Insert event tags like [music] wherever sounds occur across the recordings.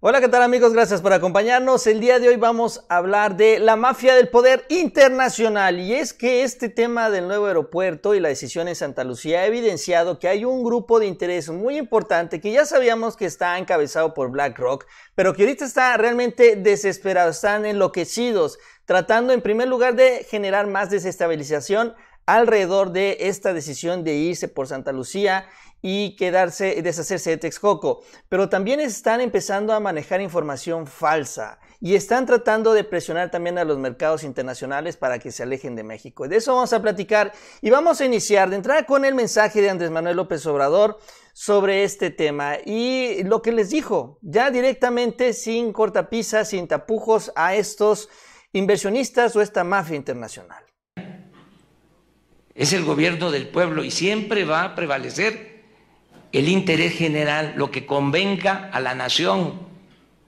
Hola, ¿qué tal amigos? Gracias por acompañarnos. El día de hoy vamos a hablar de la mafia del poder internacional y es que este tema del nuevo aeropuerto y la decisión en Santa Lucía ha evidenciado que hay un grupo de interés muy importante que ya sabíamos que está encabezado por BlackRock, pero que ahorita está realmente desesperado, están enloquecidos, tratando en primer lugar de generar más desestabilización alrededor de esta decisión de irse por Santa Lucía y quedarse, deshacerse de Texcoco. Pero también están empezando a manejar información falsa y están tratando de presionar también a los mercados internacionales para que se alejen de México. De eso vamos a platicar y vamos a iniciar de entrada con el mensaje de Andrés Manuel López Obrador sobre este tema y lo que les dijo, ya directamente sin cortapisas, sin tapujos a estos inversionistas o esta mafia internacional es el gobierno del pueblo y siempre va a prevalecer el interés general, lo que convenga a la nación,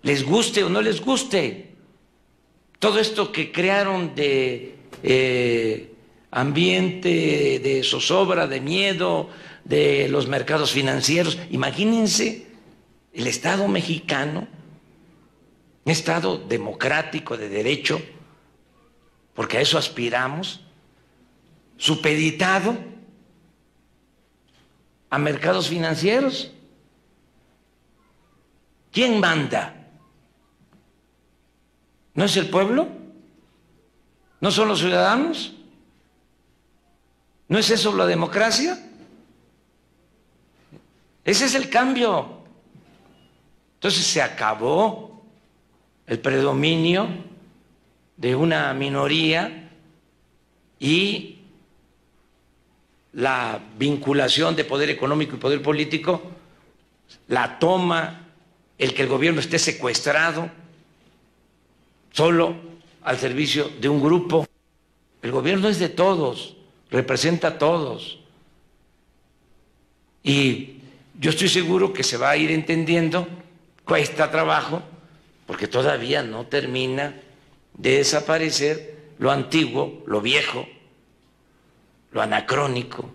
les guste o no les guste. Todo esto que crearon de eh, ambiente, de zozobra, de miedo, de los mercados financieros, imagínense el Estado mexicano, un Estado democrático de derecho, porque a eso aspiramos supeditado a mercados financieros. ¿Quién manda? ¿No es el pueblo? ¿No son los ciudadanos? ¿No es eso la democracia? Ese es el cambio. Entonces se acabó el predominio de una minoría y la vinculación de poder económico y poder político, la toma, el que el gobierno esté secuestrado solo al servicio de un grupo. El gobierno es de todos, representa a todos. Y yo estoy seguro que se va a ir entendiendo, cuesta trabajo, porque todavía no termina de desaparecer lo antiguo, lo viejo, lo anacrónico.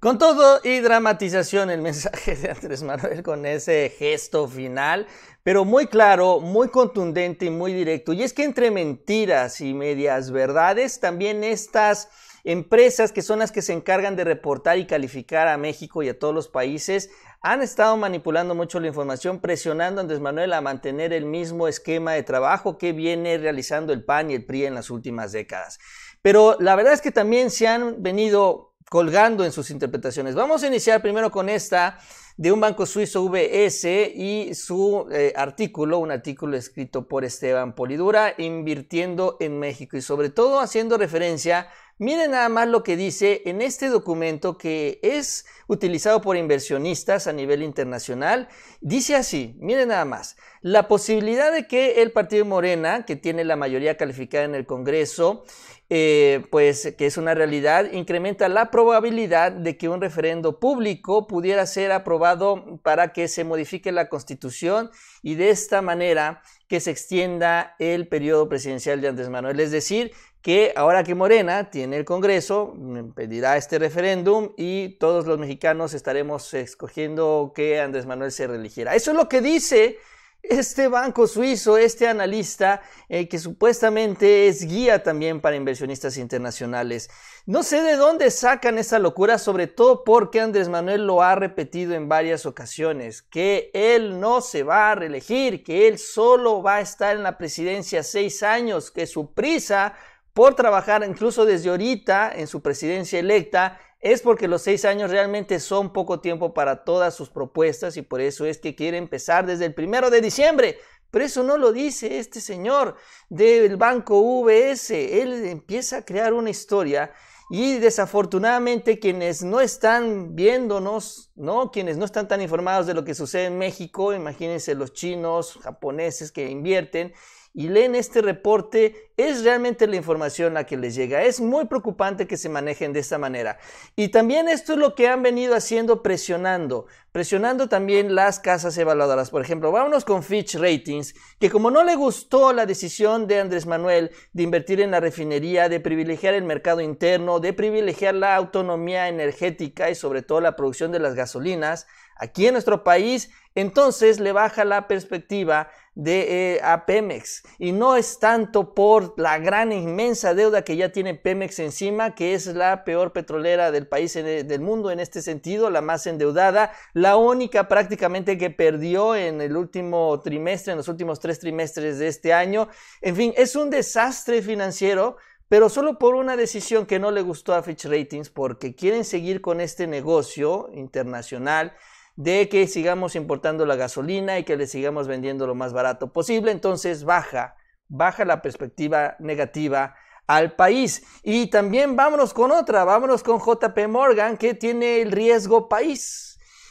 Con todo y dramatización el mensaje de Andrés Manuel con ese gesto final, pero muy claro, muy contundente y muy directo. Y es que entre mentiras y medias verdades, también estas Empresas que son las que se encargan de reportar y calificar a México y a todos los países han estado manipulando mucho la información, presionando a Andrés Manuel a mantener el mismo esquema de trabajo que viene realizando el PAN y el PRI en las últimas décadas. Pero la verdad es que también se han venido colgando en sus interpretaciones. Vamos a iniciar primero con esta de un banco suizo VS y su eh, artículo, un artículo escrito por Esteban Polidura, invirtiendo en México y sobre todo haciendo referencia Miren nada más lo que dice en este documento que es utilizado por inversionistas a nivel internacional. Dice así, miren nada más, la posibilidad de que el Partido Morena, que tiene la mayoría calificada en el Congreso, eh, pues que es una realidad, incrementa la probabilidad de que un referendo público pudiera ser aprobado para que se modifique la Constitución y de esta manera que se extienda el periodo presidencial de Andrés Manuel. Es decir, que ahora que Morena tiene el Congreso, mm, pedirá este referéndum y todos los mexicanos estaremos escogiendo que Andrés Manuel se reeligiera. Eso es lo que dice este banco suizo, este analista, eh, que supuestamente es guía también para inversionistas internacionales. No sé de dónde sacan esa locura, sobre todo porque Andrés Manuel lo ha repetido en varias ocasiones, que él no se va a reelegir, que él solo va a estar en la presidencia seis años, que su prisa por trabajar incluso desde ahorita en su presidencia electa es porque los seis años realmente son poco tiempo para todas sus propuestas y por eso es que quiere empezar desde el primero de diciembre. Pero eso no lo dice este señor del banco VS. Él empieza a crear una historia y desafortunadamente quienes no están viéndonos, ¿no? Quienes no están tan informados de lo que sucede en México, imagínense los chinos, japoneses que invierten y leen este reporte, es realmente la información la que les llega. Es muy preocupante que se manejen de esta manera. Y también esto es lo que han venido haciendo presionando, presionando también las casas evaluadoras. Por ejemplo, vámonos con Fitch Ratings, que como no le gustó la decisión de Andrés Manuel de invertir en la refinería, de privilegiar el mercado interno, de privilegiar la autonomía energética y sobre todo la producción de las gasolinas, aquí en nuestro país, entonces le baja la perspectiva de eh, a Pemex. Y no es tanto por la gran e inmensa deuda que ya tiene Pemex encima, que es la peor petrolera del país eh, del mundo en este sentido, la más endeudada, la única prácticamente que perdió en el último trimestre, en los últimos tres trimestres de este año. En fin, es un desastre financiero pero solo por una decisión que no le gustó a Fitch Ratings porque quieren seguir con este negocio internacional de que sigamos importando la gasolina y que le sigamos vendiendo lo más barato posible, entonces baja, baja la perspectiva negativa al país. Y también vámonos con otra, vámonos con JP Morgan que tiene el riesgo país.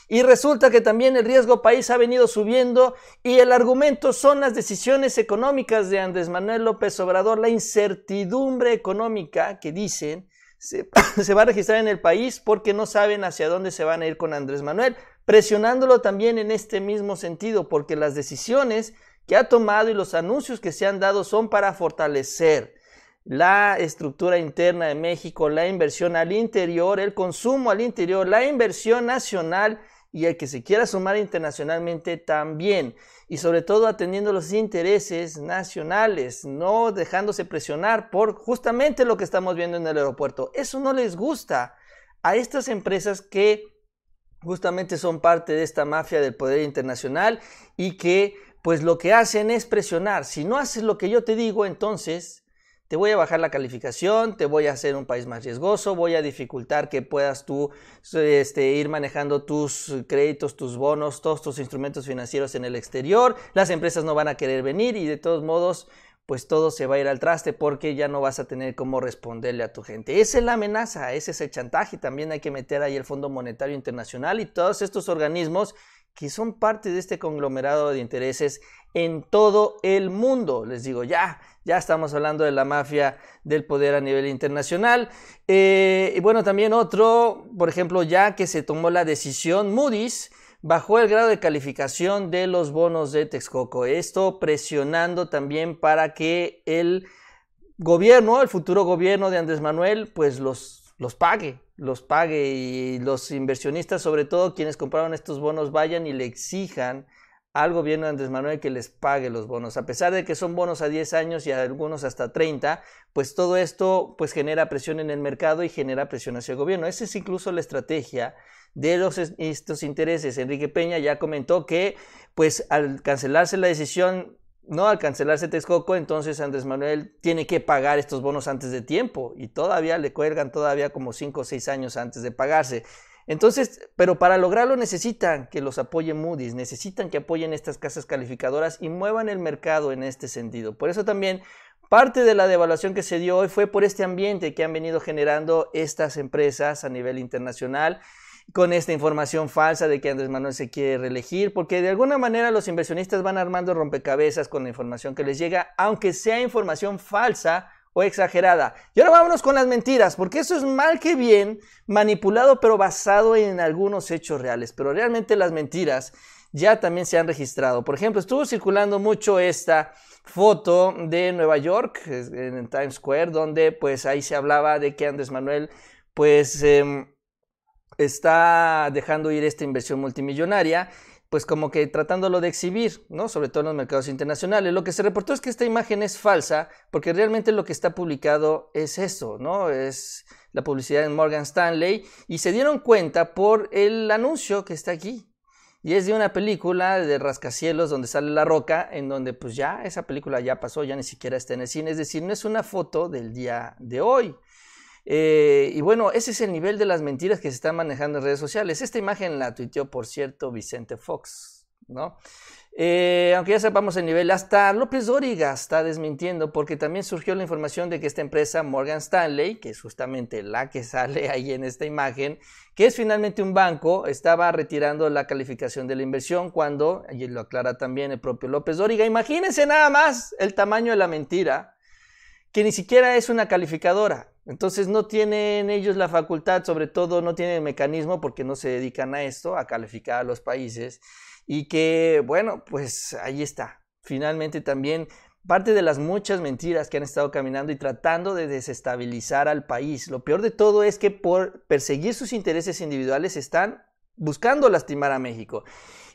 Y resulta que también el riesgo país ha venido subiendo y el argumento son las decisiones económicas de Andrés Manuel López Obrador, la incertidumbre económica que dicen se, [coughs] se va a registrar en el país porque no saben hacia dónde se van a ir con Andrés Manuel presionándolo también en este mismo sentido, porque las decisiones que ha tomado y los anuncios que se han dado son para fortalecer la estructura interna de México, la inversión al interior, el consumo al interior, la inversión nacional y el que se quiera sumar internacionalmente también. Y sobre todo atendiendo los intereses nacionales, no dejándose presionar por justamente lo que estamos viendo en el aeropuerto. Eso no les gusta a estas empresas que justamente son parte de esta mafia del poder internacional y que pues lo que hacen es presionar. Si no haces lo que yo te digo, entonces te voy a bajar la calificación, te voy a hacer un país más riesgoso, voy a dificultar que puedas tú este, ir manejando tus créditos, tus bonos, todos tus instrumentos financieros en el exterior, las empresas no van a querer venir y de todos modos pues todo se va a ir al traste porque ya no vas a tener cómo responderle a tu gente. Esa es la amenaza, ese es el chantaje. También hay que meter ahí el Fondo Monetario Internacional y todos estos organismos que son parte de este conglomerado de intereses en todo el mundo. Les digo, ya, ya estamos hablando de la mafia del poder a nivel internacional. Eh, y bueno, también otro, por ejemplo, ya que se tomó la decisión Moody's, bajó el grado de calificación de los bonos de Texcoco. Esto presionando también para que el gobierno, el futuro gobierno de Andrés Manuel, pues los, los pague, los pague y los inversionistas, sobre todo quienes compraron estos bonos, vayan y le exijan al gobierno de Andrés Manuel que les pague los bonos. A pesar de que son bonos a 10 años y algunos hasta 30, pues todo esto pues genera presión en el mercado y genera presión hacia el gobierno. Esa es incluso la estrategia de los, estos intereses. Enrique Peña ya comentó que, pues, al cancelarse la decisión, no al cancelarse Texcoco, entonces Andrés Manuel tiene que pagar estos bonos antes de tiempo y todavía le cuelgan todavía como cinco o seis años antes de pagarse. Entonces, pero para lograrlo necesitan que los apoye Moody's, necesitan que apoyen estas casas calificadoras y muevan el mercado en este sentido. Por eso también parte de la devaluación que se dio hoy fue por este ambiente que han venido generando estas empresas a nivel internacional con esta información falsa de que Andrés Manuel se quiere reelegir, porque de alguna manera los inversionistas van armando rompecabezas con la información que les llega, aunque sea información falsa o exagerada. Y ahora vámonos con las mentiras, porque eso es mal que bien manipulado, pero basado en algunos hechos reales. Pero realmente las mentiras ya también se han registrado. Por ejemplo, estuvo circulando mucho esta foto de Nueva York, en Times Square, donde pues ahí se hablaba de que Andrés Manuel pues... Em, está dejando ir esta inversión multimillonaria, pues como que tratándolo de exhibir, ¿no? Sobre todo en los mercados internacionales. Lo que se reportó es que esta imagen es falsa, porque realmente lo que está publicado es eso, ¿no? Es la publicidad de Morgan Stanley y se dieron cuenta por el anuncio que está aquí. Y es de una película de rascacielos donde sale la roca, en donde pues ya esa película ya pasó, ya ni siquiera está en el cine. Es decir, no es una foto del día de hoy. Eh, y bueno, ese es el nivel de las mentiras que se están manejando en redes sociales. Esta imagen la tuiteó, por cierto, Vicente Fox, ¿no? Eh, aunque ya sepamos el nivel, hasta López Dóriga está desmintiendo porque también surgió la información de que esta empresa Morgan Stanley, que es justamente la que [laughs] sale ahí en esta imagen, que es finalmente un banco, estaba retirando la calificación de la inversión cuando, y lo aclara también el propio López Dóriga, imagínense nada más el tamaño de la mentira, que ni siquiera es una calificadora, entonces no tienen ellos la facultad, sobre todo no tienen mecanismo porque no se dedican a esto, a calificar a los países. Y que, bueno, pues ahí está. Finalmente también parte de las muchas mentiras que han estado caminando y tratando de desestabilizar al país. Lo peor de todo es que por perseguir sus intereses individuales están buscando lastimar a México.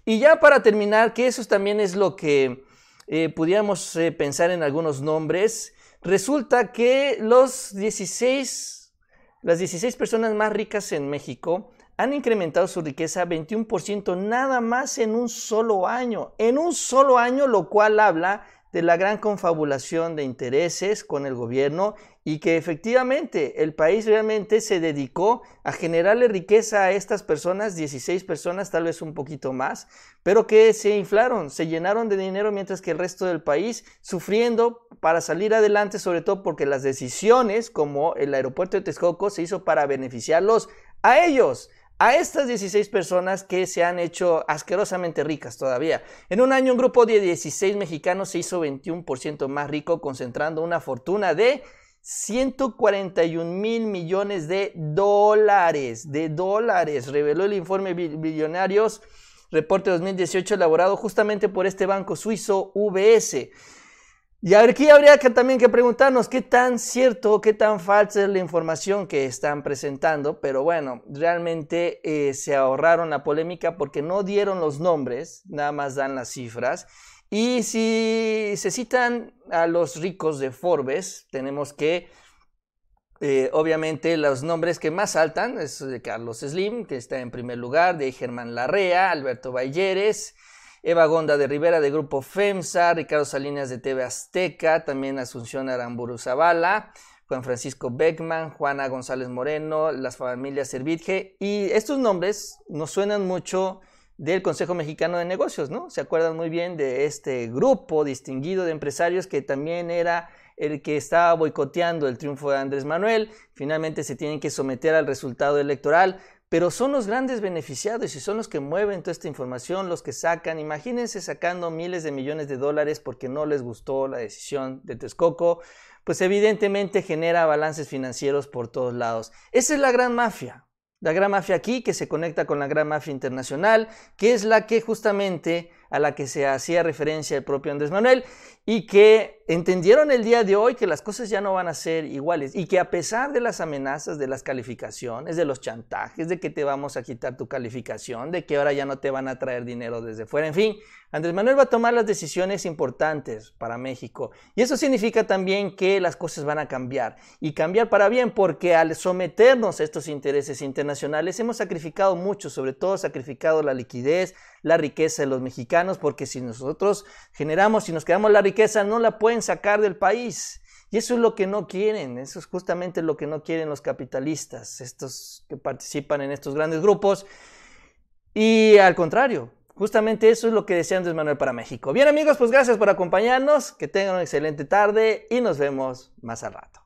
Y ya para terminar, que eso también es lo que eh, pudiéramos eh, pensar en algunos nombres, Resulta que los 16, las 16 personas más ricas en México han incrementado su riqueza 21% nada más en un solo año, en un solo año, lo cual habla de la gran confabulación de intereses con el gobierno y que efectivamente el país realmente se dedicó a generarle riqueza a estas personas, 16 personas, tal vez un poquito más, pero que se inflaron, se llenaron de dinero mientras que el resto del país sufriendo para salir adelante, sobre todo porque las decisiones como el aeropuerto de Texcoco se hizo para beneficiarlos a ellos a estas 16 personas que se han hecho asquerosamente ricas todavía. En un año un grupo de 16 mexicanos se hizo 21% más rico concentrando una fortuna de 141 mil millones de dólares, de dólares, reveló el informe Billonarios, reporte 2018 elaborado justamente por este banco suizo VS. Y aquí habría que también que preguntarnos qué tan cierto o qué tan falsa es la información que están presentando, pero bueno, realmente eh, se ahorraron la polémica porque no dieron los nombres, nada más dan las cifras. Y si se citan a los ricos de Forbes, tenemos que, eh, obviamente, los nombres que más saltan es de Carlos Slim, que está en primer lugar, de Germán Larrea, Alberto Balleres, Eva Gonda de Rivera de Grupo FEMSA, Ricardo Salinas de TV Azteca, también Asunción Aramburu Zavala, Juan Francisco Beckman, Juana González Moreno, las familias Servitje, y estos nombres nos suenan mucho del Consejo Mexicano de Negocios, ¿no? Se acuerdan muy bien de este grupo distinguido de empresarios que también era el que estaba boicoteando el triunfo de Andrés Manuel. Finalmente se tienen que someter al resultado electoral pero son los grandes beneficiados y son los que mueven toda esta información, los que sacan. Imagínense sacando miles de millones de dólares porque no les gustó la decisión de Texcoco, pues evidentemente genera balances financieros por todos lados. Esa es la gran mafia, la gran mafia aquí que se conecta con la gran mafia internacional, que es la que justamente a la que se hacía referencia el propio Andrés Manuel y que entendieron el día de hoy que las cosas ya no van a ser iguales y que a pesar de las amenazas, de las calificaciones, de los chantajes, de que te vamos a quitar tu calificación, de que ahora ya no te van a traer dinero desde fuera, en fin, Andrés Manuel va a tomar las decisiones importantes para México y eso significa también que las cosas van a cambiar y cambiar para bien porque al someternos a estos intereses internacionales hemos sacrificado mucho, sobre todo sacrificado la liquidez, la riqueza de los mexicanos porque si nosotros generamos, si nos quedamos la riqueza, riqueza no la pueden sacar del país. Y eso es lo que no quieren, eso es justamente lo que no quieren los capitalistas, estos que participan en estos grandes grupos. Y al contrario, justamente eso es lo que desean de Manuel para México. Bien amigos, pues gracias por acompañarnos, que tengan una excelente tarde y nos vemos más al rato.